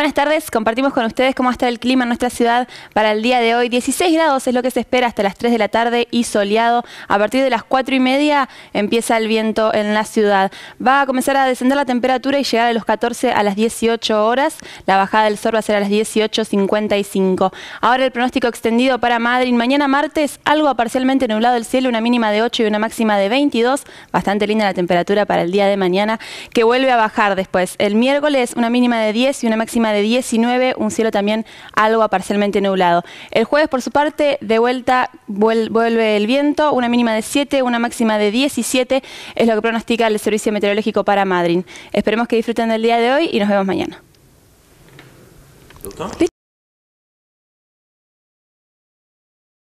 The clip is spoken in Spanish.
Buenas tardes, compartimos con ustedes cómo está el clima en nuestra ciudad para el día de hoy. 16 grados es lo que se espera hasta las 3 de la tarde y soleado. A partir de las 4 y media empieza el viento en la ciudad. Va a comenzar a descender la temperatura y llegar a los 14 a las 18 horas. La bajada del sol va a ser a las 18.55. Ahora el pronóstico extendido para Madrid. Mañana martes, algo parcialmente nublado el cielo, una mínima de 8 y una máxima de 22. Bastante linda la temperatura para el día de mañana, que vuelve a bajar después. El miércoles, una mínima de 10 y una máxima de 19, un cielo también algo parcialmente nublado. El jueves, por su parte, de vuelta vuelve el viento, una mínima de 7, una máxima de 17, es lo que pronostica el Servicio Meteorológico para Madrid. Esperemos que disfruten del día de hoy y nos vemos mañana.